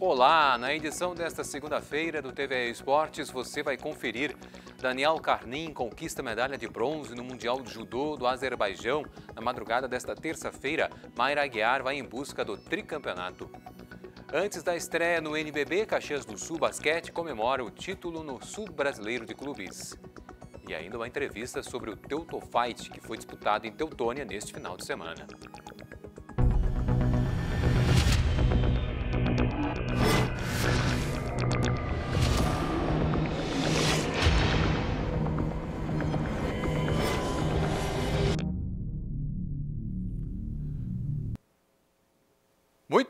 Olá, na edição desta segunda-feira do TVE Esportes você vai conferir. Daniel Carnim conquista medalha de bronze no Mundial de Judô do Azerbaijão. Na madrugada desta terça-feira, Mayra Aguiar vai em busca do tricampeonato. Antes da estreia no NBB, Caxias do Sul Basquete comemora o título no Sul Brasileiro de Clubes. E ainda uma entrevista sobre o Teutofight, que foi disputado em Teutônia neste final de semana.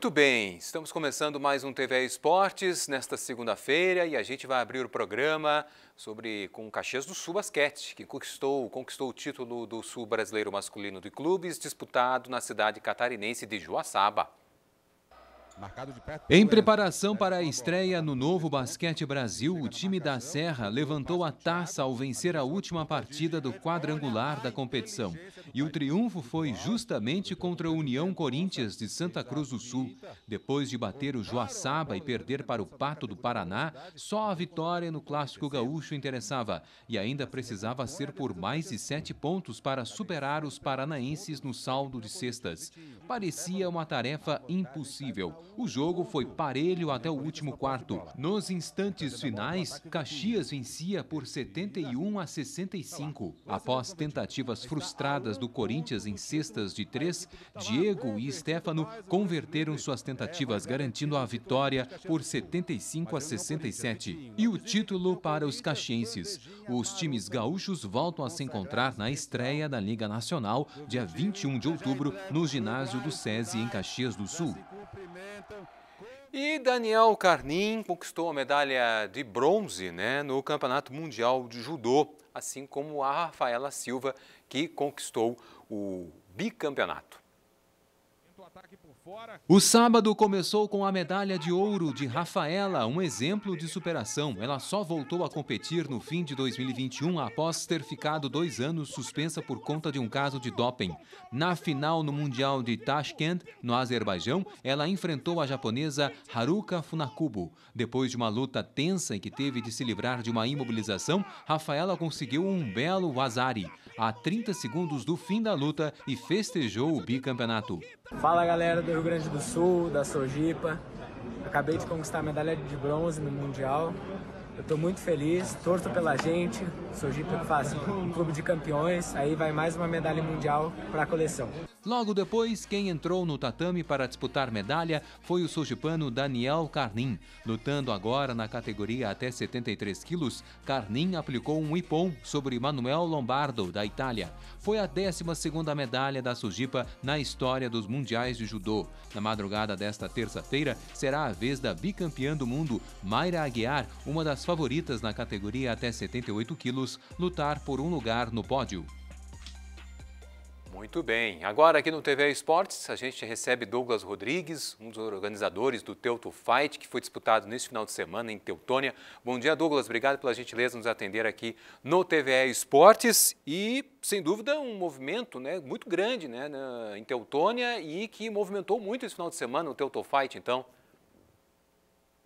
Muito bem, estamos começando mais um TV Esportes nesta segunda-feira e a gente vai abrir o programa sobre com o Caxias do Sul Basquete, que conquistou, conquistou o título do Sul Brasileiro Masculino de Clubes, disputado na cidade catarinense de Joaçaba. Em preparação é, para a estreia no novo Basquete Brasil, o time da Serra levantou a taça ao vencer a última partida do quadrangular da competição. E o triunfo foi justamente contra a União Corinthians de Santa Cruz do Sul. Depois de bater o Joaçaba e perder para o Pato do Paraná, só a vitória no Clássico Gaúcho interessava e ainda precisava ser por mais de sete pontos para superar os paranaenses no saldo de sextas. Parecia uma tarefa impossível. O jogo foi parelho até o último quarto. Nos instantes finais, Caxias vencia por 71 a 65. Após tentativas frustradas do Corinthians em cestas de três, Diego e Stefano converteram suas tentativas, garantindo a vitória por 75 a 67 e o título para os caxienses. Os times gaúchos voltam a se encontrar na estreia da Liga Nacional, dia 21 de outubro, no ginásio do SESI, em Caxias do Sul. E Daniel Carnim conquistou a medalha de bronze né, no Campeonato Mundial de Judô, assim como a Rafaela Silva, que conquistou o bicampeonato. O sábado começou com a medalha de ouro de Rafaela, um exemplo de superação. Ela só voltou a competir no fim de 2021 após ter ficado dois anos suspensa por conta de um caso de doping. Na final no Mundial de Tashkent, no Azerbaijão, ela enfrentou a japonesa Haruka Funakubo. Depois de uma luta tensa em que teve de se livrar de uma imobilização, Rafaela conseguiu um belo wazari a 30 segundos do fim da luta e festejou o bicampeonato. Fala galera do Rio Grande do Sul, da Sojipa. Acabei de conquistar a medalha de bronze no Mundial. Eu estou muito feliz, torto pela gente. Sojipa é faz um clube de campeões, aí vai mais uma medalha mundial para a coleção. Logo depois, quem entrou no tatame para disputar medalha foi o sojipano Daniel Carnim. Lutando agora na categoria até 73 quilos, Carnim aplicou um ipon sobre Manuel Lombardo, da Itália. Foi a 12ª medalha da Sujipa na história dos Mundiais de Judô. Na madrugada desta terça-feira, será a vez da bicampeã do mundo, Mayra Aguiar, uma das favoritas na categoria até 78 quilos, lutar por um lugar no pódio. Muito bem. Agora aqui no TV Esportes, a gente recebe Douglas Rodrigues, um dos organizadores do Teuto Fight, que foi disputado neste final de semana em Teutônia. Bom dia, Douglas. Obrigado pela gentileza de nos atender aqui no TV Esportes. E, sem dúvida, um movimento né, muito grande né, na, em Teutônia e que movimentou muito esse final de semana o Teuto Fight, então.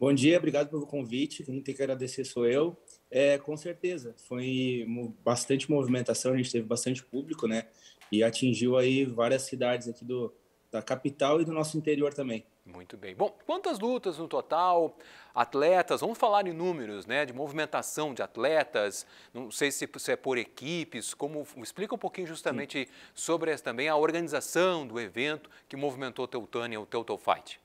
Bom dia, obrigado pelo convite. Quem tem que agradecer sou eu. É, com certeza, foi bastante movimentação, a gente teve bastante público, né? e atingiu aí várias cidades aqui do, da capital e do nosso interior também. Muito bem. Bom, quantas lutas no total? Atletas, vamos falar em números, né? De movimentação de atletas, não sei se, se é por equipes, como. Explica um pouquinho justamente Sim. sobre essa, também a organização do evento que movimentou o Teutânia, o Teutal Fight.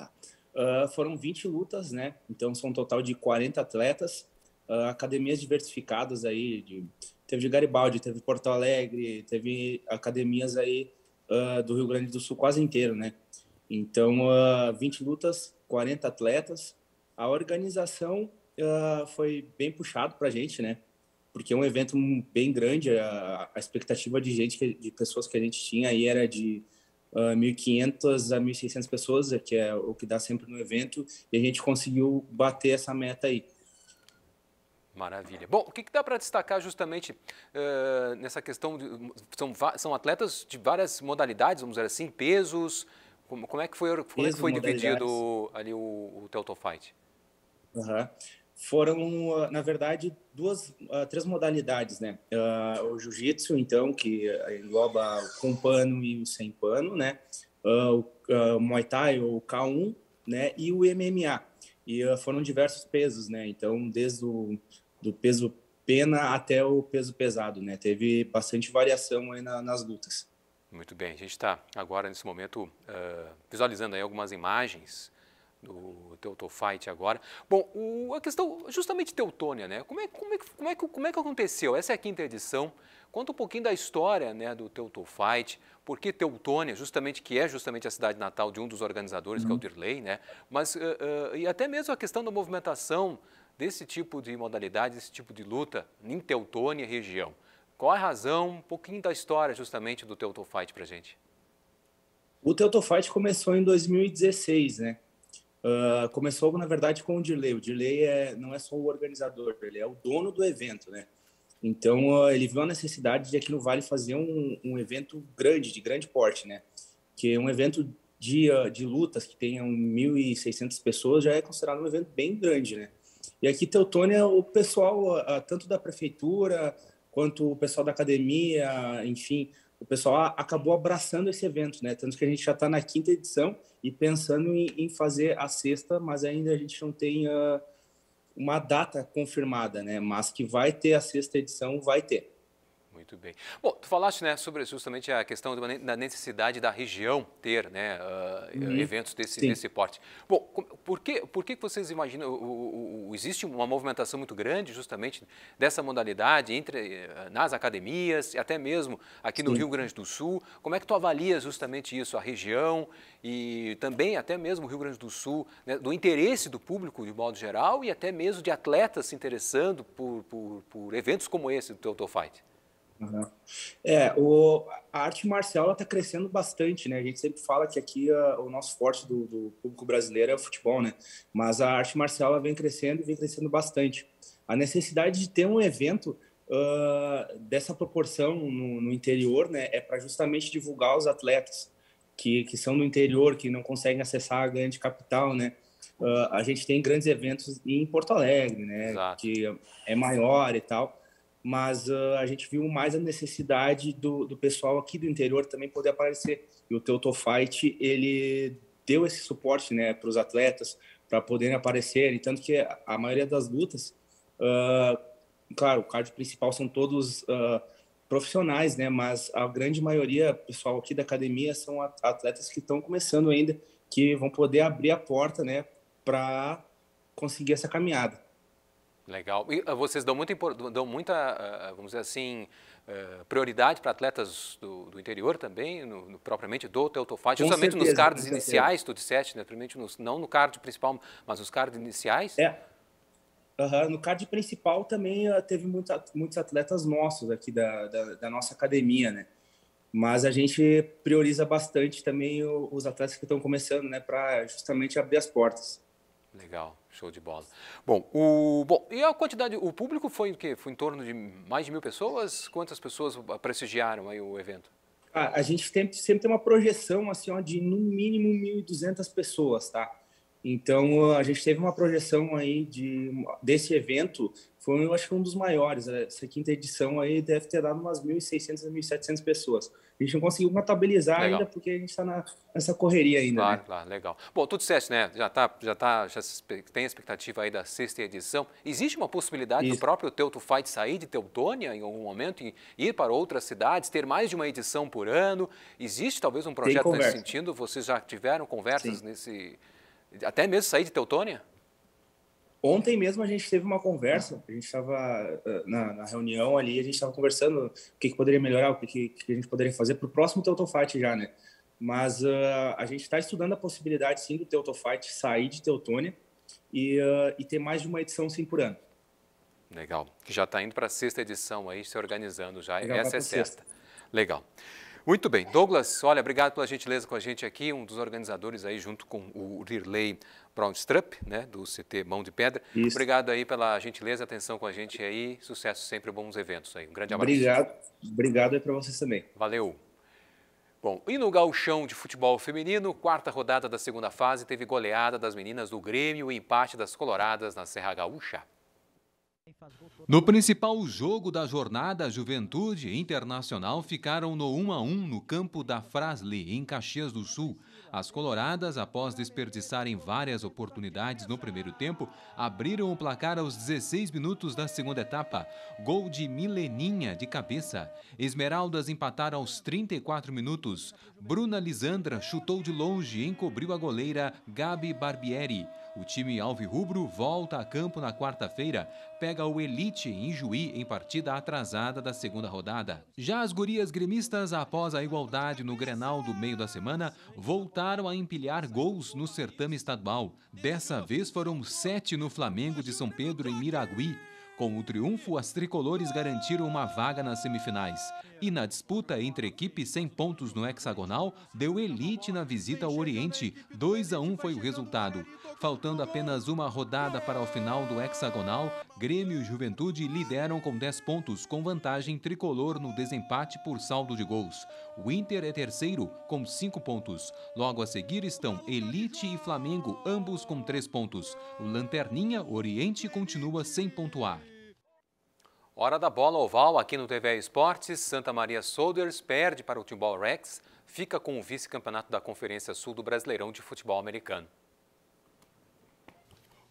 Uh, foram 20 lutas, né? Então são um total de 40 atletas, uh, academias diversificadas aí de teve de Garibaldi, teve Porto Alegre, teve academias aí uh, do Rio Grande do Sul quase inteiro, né? Então, uh, ah, 20 lutas, 40 atletas. A organização uh, foi bem puxado para a gente, né? Porque é um evento bem grande, a, a expectativa de gente, de pessoas que a gente tinha aí era de uh, 1.500 a 1.600 pessoas, que é o que dá sempre no evento, e a gente conseguiu bater essa meta aí. Maravilha. Bom, o que, que dá para destacar justamente uh, nessa questão? De, são, são atletas de várias modalidades, vamos dizer assim, pesos. Como, como é que foi, como é que foi dividido ali o, o Teuto Fight? Uhum. Foram, ah, na verdade, duas, ah, três modalidades, né? Uh, o jiu-jitsu, então, que eh, engloba o com pano e o sem pano, né? Uh, o Muay Thai, o K1, né? E o MMA. E foram diversos pesos, né? Então, desde o do peso pena até o peso pesado, né? Teve bastante variação aí na, nas lutas. Muito bem, a gente está agora nesse momento uh, visualizando aí algumas imagens do Teutofight agora. Bom, o, a questão justamente teutônia, né? Como é, como, é, como, é que, como é que aconteceu? Essa é a quinta edição. Conta um pouquinho da história né, do Teutofight, por que Teutônia, justamente, que é justamente a cidade natal de um dos organizadores, uhum. que é o uhum. Dirley, né? Mas, uh, uh, e até mesmo a questão da movimentação desse tipo de modalidade, desse tipo de luta em Teutônia e região. Qual a razão, um pouquinho da história justamente do Teutofight para gente? O Teutofight começou em 2016, né? Uh, começou, na verdade, com o Dilei. O Dilei é, não é só o organizador, ele é o dono do evento, né? Então, uh, ele viu a necessidade de aqui no Vale fazer um, um evento grande, de grande porte, né? Que um evento de, uh, de lutas que tenha 1.600 pessoas já é considerado um evento bem grande, né? E aqui Teutônia, o pessoal, ah, tanto da prefeitura quanto o pessoal da academia, enfim, o pessoal acabou abraçando esse evento, né? Tanto que a gente já está na quinta edição e pensando em, em, fazer a sexta, mas ainda a gente não tem uh, uma data confirmada, né? Mas que vai ter a sexta edição, vai ter. Muito bem. Bom, tu falaste né, sobre justamente a questão da necessidade da região ter né, uh, eventos desse, desse porte. Bom, por que, por que vocês imaginam, o, o, existe uma movimentação muito grande justamente dessa modalidade entre eh, nas academias, até mesmo aqui no Sim. Rio Grande do Sul? Como é que tu avalia justamente isso, a região e também até mesmo o Rio Grande do Sul, né, do interesse do público de modo geral e até mesmo de atletas se interessando por, por, por eventos como esse do Total Fight? Uhum. É, o, a arte marcial está crescendo bastante, né? A gente sempre fala que aqui a, ah, o nosso forte do, do, público brasileiro é o futebol, né? Mas a arte marcial vem crescendo e vem crescendo bastante. A necessidade de ter um evento uh, dessa proporção no, no, interior, né? É para justamente divulgar os atletas que, que são do interior, que não conseguem acessar a grande capital, né? Uh, a gente tem grandes eventos em Porto Alegre, né? Exato. Que é maior e tal mas uh, a gente viu mais a necessidade do, do pessoal aqui do interior também poder aparecer. E o Teuto Fight, ele deu esse suporte né, para os atletas, para poderem aparecer, e tanto que a maioria das lutas, uh, claro, o card principal são todos uh, profissionais, né, mas a grande maioria, pessoal aqui da academia, são atletas que estão começando ainda, que vão poder abrir a porta né, para conseguir essa caminhada. Legal. E ah, vocês dão, muito, dão muita, ah, vamos dizer assim, ah, prioridade para atletas do, do interior também, no, no, propriamente do Teutofate, justamente certeza, nos cards iniciais, tu disseste, né? nos, não no card principal, mas nos cards iniciais? É. Uhum. No card principal também teve muita, muitos atletas nossos aqui da, da, da, nossa academia, né? Mas a gente prioriza bastante também os atletas que estão começando, né? Para justamente abrir as portas. Legal. Show de bola. Bom, o, bom, e a quantidade, o público foi o quê? Foi em torno de mais de mil pessoas? Quantas pessoas prestigiaram aí o evento? Ah, a gente sempre tem uma projeção, assim, ó, de no mínimo 1.200 pessoas, tá? Então, a gente teve uma projeção aí de, desse evento, foi, eu acho que um dos maiores. Né? Essa quinta edição aí deve ter dado umas 1.600 1.700 pessoas. A gente não conseguiu contabilizar legal. ainda, porque a gente está nessa correria ainda. Né? Claro, né? claro, legal. Bom, tudo certo né, já, tá, já, tá, já tem expectativa aí da sexta edição. Existe uma possibilidade Isso. do próprio Fight sair de Teutônia em algum momento, e ir para outras cidades, ter mais de uma edição por ano? Existe talvez um projeto nesse sentido? Vocês já tiveram conversas Sim. nesse até mesmo sair de Teutônia? Ontem mesmo a gente teve uma conversa, a gente estava eh, na, na, reunião ali, a gente estava conversando o que, que, poderia melhorar, o que, que, que a gente poderia fazer para o próximo Teutofight já, né? Mas uh, a gente está estudando a possibilidade, sim, do Teutofight sair de Teutônia e, uh, e ter mais de uma edição, sim, por ano. Legal. Que já está indo para a sexta edição aí, se organizando já. Legal, Essa é sexta. sexta. Legal. Muito bem. Douglas, olha, obrigado pela gentileza com a gente aqui, um dos organizadores aí junto com o Rirley Brownstrup, né, do CT Mão de Pedra. Isso. Obrigado aí pela gentileza, atenção com a gente aí, sucesso sempre, bons eventos aí. Um grande abraço. Obrigado, obrigado aí para vocês também. Valeu. Bom, e no galchão de futebol feminino, quarta rodada da segunda fase teve goleada das meninas do Grêmio e empate das Coloradas na Serra Gaúcha. No principal jogo da jornada, Juventude Internacional ficaram no 1 a 1 no campo da Frasli, em Caxias do Sul. As coloradas, após desperdiçarem várias oportunidades no primeiro tempo, abriram o placar aos 16 minutos da segunda etapa. Gol de Mileninha de cabeça. Esmeraldas empataram aos 34 minutos. Bruna Lisandra chutou de longe e encobriu a goleira Gabi Barbieri. O time Rubro volta a campo na quarta-feira, pega o Elite em Juí em partida atrasada da segunda rodada. Já as gurias gremistas, após a igualdade no Grenal do meio da semana, voltaram a empilhar gols no certame estadual. Dessa vez foram sete no Flamengo de São Pedro em Miraguí. Com o triunfo, as tricolores garantiram uma vaga nas semifinais. E na disputa entre equipes sem pontos no hexagonal, deu elite na visita ao Oriente. 2 a 1 foi o resultado. Faltando apenas uma rodada para o final do hexagonal, Grêmio e Juventude lideram com 10 pontos, com vantagem tricolor no desempate por saldo de gols. O Inter é terceiro, com 5 pontos. Logo a seguir estão Elite e Flamengo, ambos com 3 pontos. O Lanterninha Oriente continua sem pontuar. Hora da bola oval aqui no TV Esportes. Santa Maria Soldiers perde para o Timbal Rex, fica com o vice-campeonato da Conferência Sul do Brasileirão de Futebol Americano.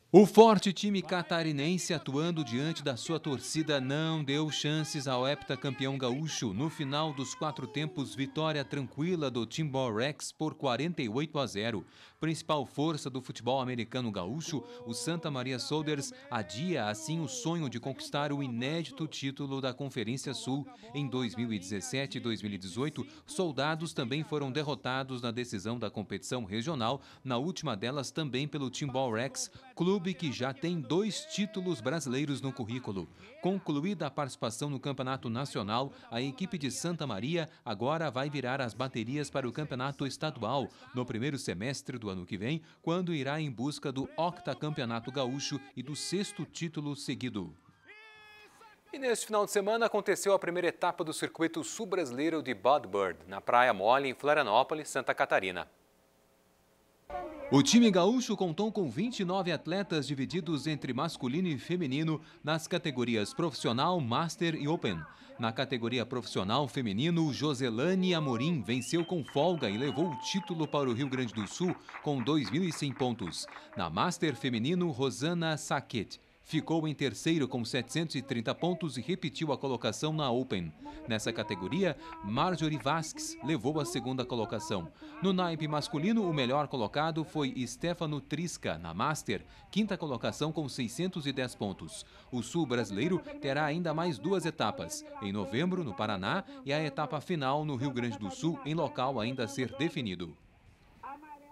O forte time catarinense atuando diante da sua torcida não deu chances ao heptacampeão gaúcho. No final dos quatro tempos, vitória tranquila do Timbó Rex por 48 a 0. Principal força do futebol americano gaúcho, o Santa Maria Soldiers adia assim o sonho de conquistar o inédito título da Conferência Sul. Em 2017 e 2018, soldados também foram derrotados na decisão da competição regional, na última delas também pelo Timbó Rex, clube clube que já tem dois títulos brasileiros no currículo. Concluída a participação no Campeonato Nacional, a equipe de Santa Maria agora vai virar as baterias para o Campeonato Estadual no primeiro semestre do ano que vem, quando irá em busca do octacampeonato gaúcho e do sexto título seguido. E neste final de semana aconteceu a primeira etapa do circuito sul-brasileiro de Bird na Praia Mole, em Florianópolis, Santa Catarina. O time gaúcho contou com 29 atletas divididos entre masculino e feminino nas categorias profissional, master e open. Na categoria profissional feminino, Joselane Amorim venceu com folga e levou o título para o Rio Grande do Sul com 2.100 pontos. Na master feminino, Rosana Saquete ficou em terceiro com 730 pontos e repetiu a colocação na Open. Nessa categoria, Marjorie Vasques levou a segunda colocação. No naipe masculino, o melhor colocado foi Stefano Trisca, na Master, quinta colocação com 610 pontos. O sul brasileiro terá ainda mais duas etapas, em novembro, no Paraná, e a etapa final no Rio Grande do Sul, em local ainda a ser definido.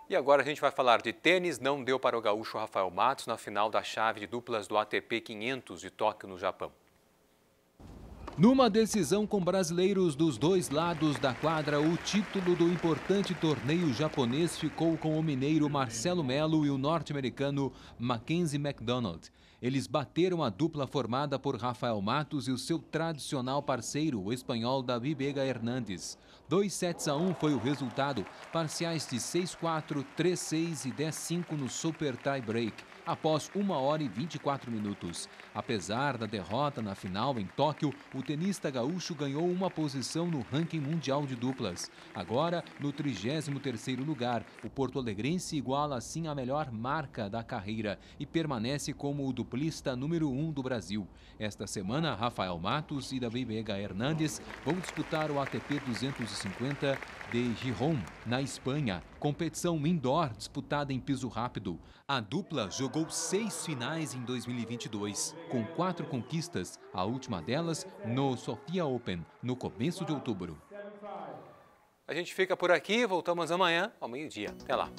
E agora a gente vai falar de tênis. Não deu para o gaúcho Rafael Matos na final da chave de duplas do ATP 500 de Tóquio, no Japão. Numa decisão com brasileiros dos dois lados da quadra, o título do importante torneio japonês ficou com o mineiro Marcelo Melo e o norte-americano Mackenzie McDonald eles bateram a dupla formada por Rafael Matos e o seu tradicional parceiro, o espanhol Davi Vega Hernandes. Dois sets a 1 um foi o resultado, parciais de 6-4, 3-6 e 10-5 no Super Tie Break, após 1 hora e 24 minutos. Apesar da derrota na final em Tóquio, o tenista gaúcho ganhou uma posição no ranking mundial de duplas. Agora, no 33º lugar, o porto-alegrense iguala assim a melhor marca da carreira e permanece como o do duplista número 1 um do Brasil. Esta semana, Rafael Matos e Davi Vega Hernandes vão disputar o ATP 250 de Giron, na Espanha, competição indoor disputada em piso rápido. A dupla jogou seis finais em 2022, com quatro conquistas, a última delas no Sofia Open, no começo de outubro. A gente fica por aqui, voltamos amanhã ao meio-dia. Até lá.